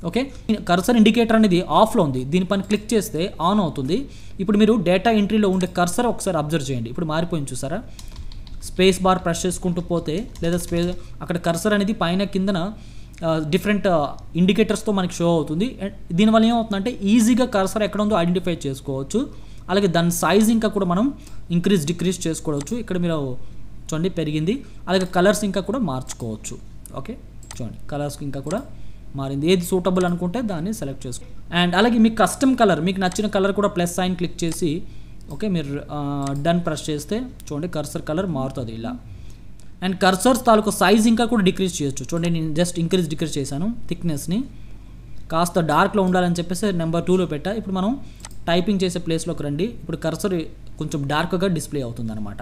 ఓకే కర్సర్ ఇండికేటర్ అనేది ఆఫ్లో ఉంది దీని పని క్లిక్ చేస్తే ఆన్ అవుతుంది ఇప్పుడు మీరు డేటా ఎంట్రీలో ఉండే కర్సర్ ఒకసారి అబ్జర్వ్ చేయండి ఇప్పుడు మారిపోయింది చూసారా స్పేస్ బార్ ప్రెస్ చేసుకుంటూ పోతే లేదా స్పేస్ అక్కడ కర్సర్ అనేది పైన కిందన డిఫరెంట్ ఇండికేటర్స్తో మనకి షో అవుతుంది దీనివల్ల ఏమవుతుందంటే ఈజీగా కర్సర్ ఎక్కడ ఉందో ఐడెంటిఫై చేసుకోవచ్చు అలాగే దాని సైజ్ ఇంకా కూడా మనం ఇంక్రీజ్ డిక్రీజ్ చేసుకోవచ్చు ఇక్కడ మీరు చూడండి పెరిగింది అలాగే కలర్స్ ఇంకా కూడా మార్చుకోవచ్చు ఓకే చూడండి కలర్స్ ఇంకా కూడా మారింది ఏది సూటబుల్ అనుకుంటే దాన్ని సెలెక్ట్ చేసుకో అండ్ అలాగే మీకు కస్టమ్ కలర్ మీకు నచ్చిన కలర్ కూడా ప్లస్ సైన్ క్లిక్ చేసి ఓకే మీరు డన్ ప్రెస్ చేస్తే చూడండి కర్సర్ కలర్ మారుతుంది ఇలా అండ్ కర్సర్స్ తాలూకు సైజ్ ఇంకా కూడా డిక్రీజ్ చేయొచ్చు చూడండి నేను జస్ట్ ఇంక్రీజ్ డిక్రీజ్ చేశాను థిక్నెస్ని కాస్త డార్క్లో ఉండాలని చెప్పేసి నెంబర్ టూలో పెట్టా ఇప్పుడు మనం టైపింగ్ చేసే ప్లేస్లోకి రండి ఇప్పుడు కర్సర్ కొంచెం డార్క్గా డిస్ప్లే అనమాట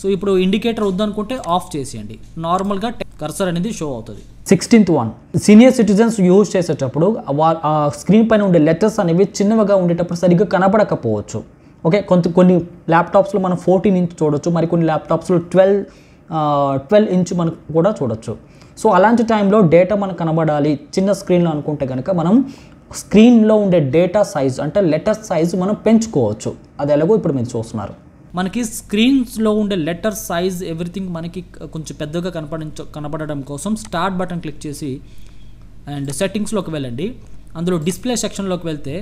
సో ఇప్పుడు ఇండికేటర్ వద్దనుకుంటే ఆఫ్ చేసేయండి నార్మల్గా కర్సర్ అనేది షో అవుతుంది sixteenth one senior citizens use చేసేటప్పుడు స్క్రీన్ పైన ఉండే లెటర్స్ అనేవి చిన్నవిగా ఉండేటప్పుడు సరిగ్గా కనబడకపోవచ్చు ఓకే కొంత కొన్ని ల్యాప్టాప్స్లో మనం ఫోర్టీన్ ఇంచ్ చూడొచ్చు మరి కొన్ని ల్యాప్టాప్స్లో ట్వెల్వ్ ట్వెల్వ్ ఇంచ్ మనం కూడా చూడొచ్చు సో అలాంటి టైంలో డేటా మనకు కనబడాలి చిన్న స్క్రీన్లో అనుకుంటే కనుక మనం స్క్రీన్లో ఉండే డేటా సైజ్ అంటే లెటర్ సైజ్ మనం పెంచుకోవచ్చు అది ఎలాగో ఇప్పుడు మీరు చూస్తున్నారు మనకి స్క్రీన్స్లో ఉండే లెటర్ సైజ్ ఎవ్రీథింగ్ మనకి కొంచెం పెద్దగా కనపడించ కనపడడం కోసం స్టార్ట్ బటన్ క్లిక్ చేసి అండ్ సెట్టింగ్స్లోకి వెళ్ళండి అందులో డిస్ప్లే సెక్షన్లోకి వెళ్తే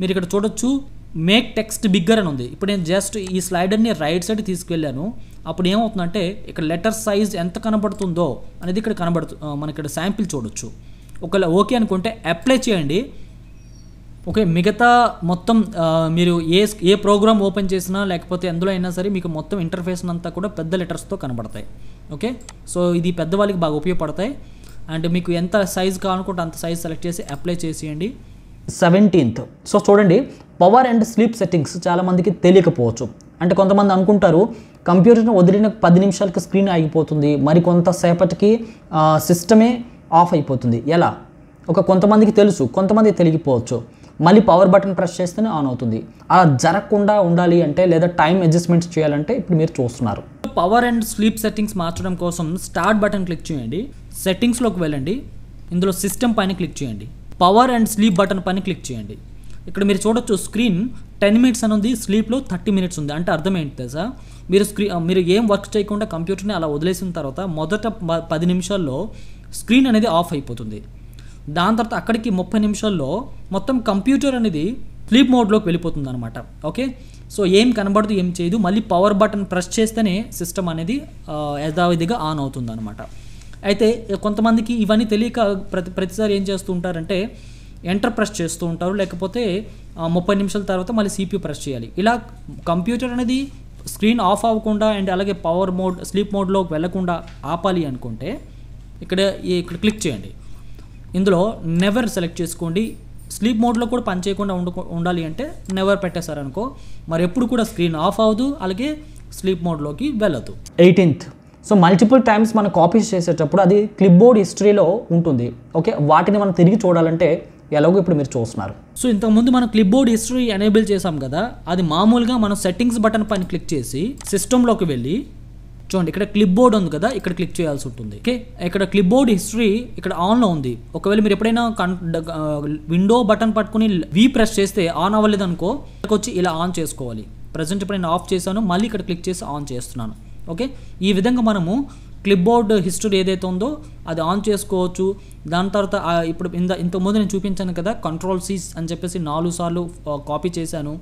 మీరు ఇక్కడ చూడొచ్చు మేక్ టెక్స్ట్ బిగ్గర్ అని ఉంది ఇప్పుడు నేను జస్ట్ ఈ స్లైడర్ని రైట్ సైడ్ తీసుకెళ్ళాను అప్పుడు ఏమవుతుందంటే ఇక్కడ లెటర్ సైజ్ ఎంత కనబడుతుందో అనేది ఇక్కడ కనబడుతు మనకి ఇక్కడ శాంపిల్ చూడొచ్చు ఒకవేళ ఓకే అనుకుంటే అప్లై చేయండి ఓకే మిగతా మొత్తం మీరు ఏ ఏ ప్రోగ్రామ్ ఓపెన్ చేసినా లేకపోతే ఎందులో అయినా సరే మీకు మొత్తం ఇంటర్ఫేస్ అంతా కూడా పెద్ద లెటర్స్తో కనబడతాయి ఓకే సో ఇది పెద్దవాళ్ళకి బాగా ఉపయోగపడతాయి అండ్ మీకు ఎంత సైజ్ కావాలనుకుంటే అంత సైజ్ సెలెక్ట్ చేసి అప్లై చేసేయండి సెవెంటీన్త్ సో చూడండి పవర్ అండ్ స్లీప్ సెట్టింగ్స్ చాలామందికి తెలియకపోవచ్చు అంటే కొంతమంది అనుకుంటారు కంప్యూటర్ని వదిలిన పది నిమిషాలకి స్క్రీన్ ఆగిపోతుంది మరి కొంతసేపటికి సిస్టమే ఆఫ్ అయిపోతుంది ఎలా ఒక కొంతమందికి తెలుసు కొంతమంది తెలియకపోవచ్చు మళ్ళీ పవర్ బటన్ ప్రెస్ చేస్తేనే ఆన్ అవుతుంది అలా జరగకుండా ఉండాలి అంటే లేదా టైం అడ్జస్ట్మెంట్స్ చేయాలంటే ఇప్పుడు మీరు చూస్తున్నారు పవర్ అండ్ స్లీప్ సెట్టింగ్స్ మార్చడం కోసం స్టార్ట్ బటన్ క్లిక్ చేయండి సెట్టింగ్స్లోకి వెళ్ళండి ఇందులో సిస్టమ్ పైన క్లిక్ చేయండి పవర్ అండ్ స్లీప్ బటన్ పైన క్లిక్ చేయండి ఇక్కడ మీరు చూడొచ్చు స్క్రీన్ టెన్ మినిట్స్ అని ఉంది స్లీప్లో థర్టీ మినిట్స్ ఉంది అంటే అర్థం ఏంటి తెలుసా మీరు స్క్రీన్ మీరు ఏం వర్క్ చేయకుండా కంప్యూటర్ని అలా వదిలేసిన తర్వాత మొదట పది నిమిషాల్లో స్క్రీన్ అనేది ఆఫ్ అయిపోతుంది దాని తర్వాత అక్కడికి ముప్పై నిమిషాల్లో మొత్తం కంప్యూటర్ అనేది స్లీప్ మోడ్లోకి వెళ్ళిపోతుంది అనమాట ఓకే సో ఏం కనబడదు ఏం చేయదు మళ్ళీ పవర్ బటన్ ప్రెస్ చేస్తేనే సిస్టమ్ అనేది యథావిధిగా ఆన్ అవుతుంది అనమాట అయితే కొంతమందికి ఇవన్నీ తెలియక ప్రతి ప్రతిసారి ఏం చేస్తూ ఉంటారంటే ఎంటర్ ప్రెస్ చేస్తూ ఉంటారు లేకపోతే ముప్పై నిమిషాల తర్వాత మళ్ళీ సిపియూ ప్రెస్ చేయాలి ఇలా కంప్యూటర్ అనేది స్క్రీన్ ఆఫ్ అవ్వకుండా అండ్ అలాగే పవర్ మోడ్ స్లీప్ మోడ్లోకి వెళ్లకుండా ఆపాలి అనుకుంటే ఇక్కడ ఇక్కడ క్లిక్ చేయండి ఇందులో నెవర్ సెలెక్ట్ చేసుకోండి స్లీప్ మోడ్లో కూడా పని చేయకుండా ఉండాలి అంటే నెవర్ పెట్టేశారనుకో మరి ఎప్పుడు కూడా స్క్రీన్ ఆఫ్ అవ్వదు అలాగే స్లీప్ మోడ్లోకి వెళ్ళదు ఎయిటీన్త్ సో మల్టిపుల్ టైమ్స్ మనం కాపీస్ చేసేటప్పుడు అది క్లిప్ బోర్డ్ హిస్టరీలో ఉంటుంది ఓకే వాటిని మనం తిరిగి చూడాలంటే ఎలాగో ఇప్పుడు మీరు చూస్తున్నారు సో ఇంతకుముందు మనం క్లిప్ బోర్డ్ హిస్టరీ ఎనేబుల్ చేసాం కదా అది మామూలుగా మనం సెట్టింగ్స్ బటన్ పైన క్లిక్ చేసి సిస్టంలోకి వెళ్ళి చూడండి ఇక్కడ క్లిప్ బోర్డ్ ఉంది కదా ఇక్కడ క్లిక్ చేయాల్సి ఉంటుంది ఓకే ఇక్కడ క్లిప్ బోర్డ్ హిస్టరీ ఇక్కడ ఆన్లో ఉంది ఒకవేళ మీరు ఎప్పుడైనా విండో బటన్ పట్టుకుని వి ప్రెస్ చేస్తే ఆన్ అవ్వలేదు అనుకో వచ్చి ఇలా ఆన్ చేసుకోవాలి ప్రజెంట్ ఇప్పుడు నేను ఆఫ్ చేశాను మళ్ళీ ఇక్కడ క్లిక్ చేసి ఆన్ చేస్తున్నాను ఓకే ఈ విధంగా మనము క్లిప్ బోర్డ్ హిస్టరీ ఏదైతే ఉందో అది ఆన్ చేసుకోవచ్చు దాని తర్వాత ఇప్పుడు ఇంత ఇంతకుముందు నేను చూపించాను కదా కంట్రోల్ సీస్ అని చెప్పేసి నాలుగు సార్లు కాపీ చేశాను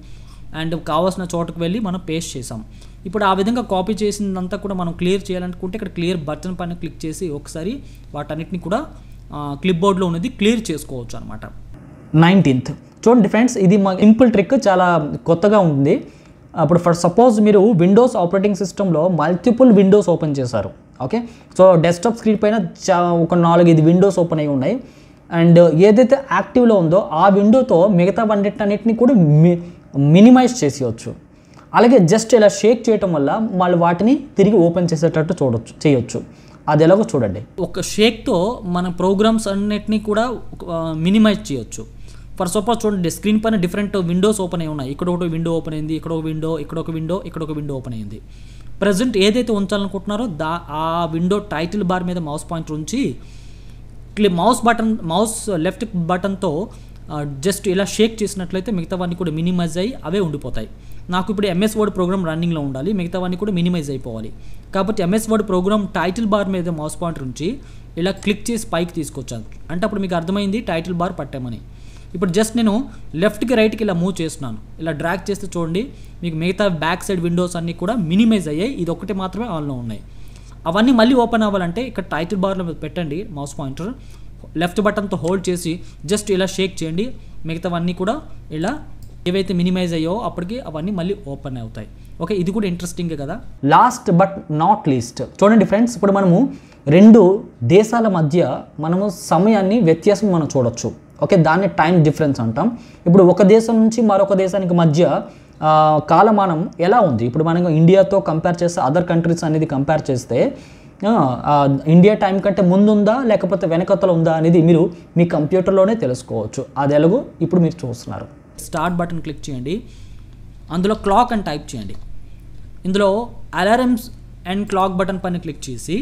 అండ్ కావాల్సిన చోటకు వెళ్ళి మనం పేస్ట్ చేసాం ఇప్పుడు ఆ విధంగా కాపీ చేసినంతా కూడా మనం క్లియర్ చేయాలనుకుంటే ఇక్కడ క్లియర్ బటన్ పైన క్లిక్ చేసి ఒకసారి వాటన్నిటిని కూడా క్లిప్ బోర్డ్లో ఉన్నది క్లియర్ చేసుకోవచ్చు అనమాట నైన్టీన్త్ చూడండి ఫ్రెండ్స్ ఇది మా సింపుల్ ట్రిక్ చాలా కొత్తగా ఉంది అప్పుడు ఫర్ సపోజ్ మీరు విండోస్ ఆపరేటింగ్ సిస్టంలో మల్టిపుల్ విండోస్ ఓపెన్ చేశారు ఓకే సో డెస్క్టాప్ స్క్రీన్ పైన ఒక నాలుగు ఐదు విండోస్ ఓపెన్ అయి ఉన్నాయి అండ్ ఏదైతే యాక్టివ్లో ఉందో ఆ విండోతో మిగతా అన్నిటిని కూడా మినిమైజ్ చేసేయచ్చు అలాగే జస్ట్ ఇలా షేక్ చేయటం వల్ల వాళ్ళు వాటిని తిరిగి ఓపెన్ చేసేటట్టు చూడొచ్చు చేయొచ్చు అది ఎలాగో చూడండి ఒక షేక్తో మన ప్రోగ్రామ్స్ అన్నిటినీ కూడా మినిమైజ్ చేయొచ్చు ఫర్ సపోజ్ చూడండి స్క్రీన్ పైన డిఫరెంట్ విండోస్ ఓపెన్ అయి ఉన్నాయి ఇక్కడ ఒకటి విండో ఓపెన్ అయింది ఇక్కడ ఒక విండో ఇక్కడ ఒక విండో ఇక్కడ ఒక విండో ఓపెన్ అయింది ప్రజెంట్ ఏదైతే ఉంచాలనుకుంటున్నారో దా ఆ విండో టైటిల్ బార్ మీద మౌస్ పాయింట్ ఉంచి మౌస్ బటన్ మౌస్ లెఫ్ట్ బటన్తో జస్ట్ ఇలా షేక్ చేసినట్లయితే మిగతావన్నీ కూడా మినిమైజ్ అయ్యి అవే ఉండిపోతాయి నాకు ఇప్పుడు ఎంఎస్ వర్డ్ ప్రోగ్రామ్ రన్నింగ్లో ఉండాలి మిగతావన్నీ కూడా మినిమైజ్ అయిపోవాలి కాబట్టి MS Word program title bar మీద మౌస్ పాయింటర్ ఉంచి ఇలా క్లిక్ చేసి పైకి తీసుకొచ్చాను అంటే అప్పుడు మీకు అర్థమైంది టైటిల్ బార్ పట్టామని ఇప్పుడు జస్ట్ నేను లెఫ్ట్కి రైట్కి ఇలా మూవ్ చేస్తున్నాను ఇలా డ్రాక్ చేస్తే చూడండి మీకు మిగతా బ్యాక్ సైడ్ విండోస్ అన్నీ కూడా మినిమైజ్ అయ్యాయి ఇది ఒకటి మాత్రమే ఆన్లో ఉన్నాయి అవన్నీ మళ్ళీ ఓపెన్ అవ్వాలంటే ఇక్కడ టైటిల్ బార్లో పెట్టండి మౌస్ పాయింటర్ లెఫ్ట్ బటన్తో హోల్డ్ చేసి జస్ట్ ఇలా షేక్ చేయండి మిగతావన్నీ కూడా ఇలా ఏవైతే మినిమైజ్ అయ్యో అప్పటికి అవన్నీ మళ్ళీ ఓపెన్ అవుతాయి ఓకే ఇది కూడా ఇంట్రెస్టింగ్ కదా లాస్ట్ బట్ నాట్ లీస్ట్ చూడండి ఫ్రెండ్స్ ఇప్పుడు మనము రెండు దేశాల మధ్య మనము సమయాన్ని వ్యత్యాసం మనం చూడొచ్చు ఓకే దాన్ని టైం డిఫరెన్స్ అంటాం ఇప్పుడు ఒక దేశం నుంచి మరొక దేశానికి మధ్య కాలమానం ఎలా ఉంది ఇప్పుడు మనం ఇండియాతో కంపేర్ చేస్తే అదర్ కంట్రీస్ అనేది కంపేర్ చేస్తే ఇండియా టైం కంటే ముందుందా లేకపోతే వెనకతలు ఉందా అనేది మీరు మీ కంప్యూటర్లోనే తెలుసుకోవచ్చు అది ఎలాగో ఇప్పుడు మీరు చూస్తున్నారు స్టార్ట్ బటన్ క్లిక్ చేయండి అందులో క్లాక్ అని టైప్ చేయండి ఇందులో అలారమ్స్ అండ్ క్లాక్ బటన్ పైన క్లిక్ చేసి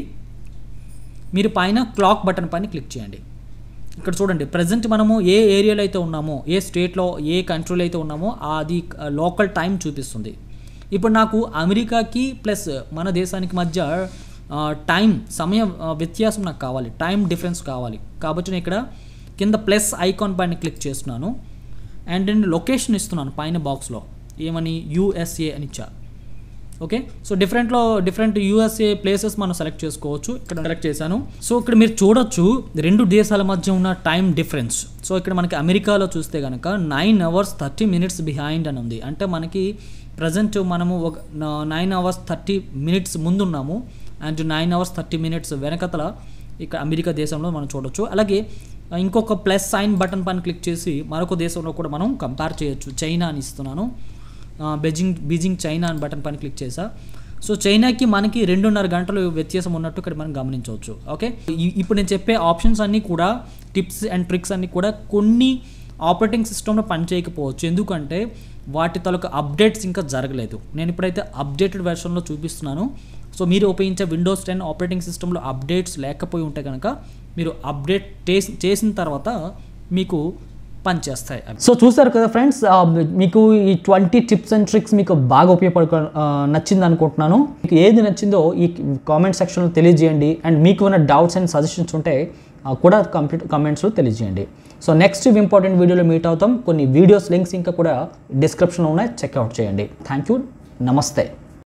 మీరు పైన క్లాక్ బటన్ పైన క్లిక్ చేయండి ఇక్కడ చూడండి ప్రజెంట్ మనము ఏ ఏరియాలో అయితే ఉన్నామో ఏ స్టేట్లో ఏ కంట్రీలో అయితే ఉన్నామో అది లోకల్ టైం చూపిస్తుంది ఇప్పుడు నాకు అమెరికాకి ప్లస్ మన దేశానికి మధ్య టైం సమయ వ్యత్యాసం నాకు కావాలి టైం డిఫరెన్స్ కావాలి కాబట్టి నేను ఇక్కడ కింద ప్లస్ ఐకాన్ పైన క్లిక్ చేస్తున్నాను అండ్ నేను లొకేషన్ ఇస్తున్నాను పైన బాక్స్లో ఏమని యూఎస్ఏ అని ఇచ్చా ఓకే సో డిఫరెంట్లో డిఫరెంట్ యూఎస్ఏ ప్లేసెస్ మనం సెలెక్ట్ చేసుకోవచ్చు ఇక్కడ సెలెక్ట్ చేశాను సో ఇక్కడ మీరు చూడొచ్చు రెండు దేశాల మధ్య ఉన్న టైం డిఫరెన్స్ సో ఇక్కడ మనకి అమెరికాలో చూస్తే కనుక nine hours thirty minutes behind అని ఉంది అంటే మనకి ప్రజెంట్ మనము ఒక నైన్ అవర్స్ థర్టీ మినిట్స్ ముందున్నాము and nine hours thirty minutes వెనకతల ఇక్కడ అమెరికా దేశంలో మనం చూడొచ్చు అలాగే ఇంకొక ప్లస్ సైన్ బటన్ పైన క్లిక్ చేసి మరొక దేశంలో కూడా మనం కంపేర్ చేయొచ్చు చైనా అని ఇస్తున్నాను బెజింగ్ బీజింగ్ చైనా అని బటన్ పైన క్లిక్ చేసా సో చైనాకి మనకి రెండున్నర గంటలు వ్యత్యాసం ఉన్నట్టు ఇక్కడ మనం గమనించవచ్చు ఓకే ఇప్పుడు నేను చెప్పే ఆప్షన్స్ అన్నీ కూడా టిప్స్ అండ్ ట్రిక్స్ అన్నీ కూడా కొన్ని ఆపరేటింగ్ సిస్టంలో పనిచేయకపోవచ్చు ఎందుకంటే వాటి తలకు అప్డేట్స్ ఇంకా జరగలేదు నేను ఇప్పుడైతే అప్డేటెడ్ వెర్షన్లో చూపిస్తున్నాను సో మీరు ఉపయోగించే విండోస్ టెన్ ఆపరేటింగ్ సిస్టంలో అప్డేట్స్ లేకపోయి ఉంటే కనుక మీరు అప్డేట్ చేసిన తర్వాత మీకు పనిచేస్తాయి సో చూసారు కదా ఫ్రెండ్స్ మీకు ఈ ట్వంటీ టిప్స్ అండ్ ట్రిక్స్ మీకు బాగా ఉపయోగపడ నచ్చింది అనుకుంటున్నాను మీకు ఏది నచ్చిందో ఈ కామెంట్ సెక్షన్లో తెలియజేయండి అండ్ మీకు ఉన్న డౌట్స్ అండ్ సజెషన్స్ ఉంటే కూడా కంప్లీట్ కామెంట్స్లో తెలియజేయండి సో నెక్స్ట్ ఇంపార్టెంట్ వీడియోలో మీట్ అవుతాం కొన్ని వీడియోస్ లింక్స్ ఇంకా కూడా డిస్క్రిప్షన్లో ఉన్నాయి చెక్అవుట్ చేయండి థ్యాంక్ యూ నమస్తే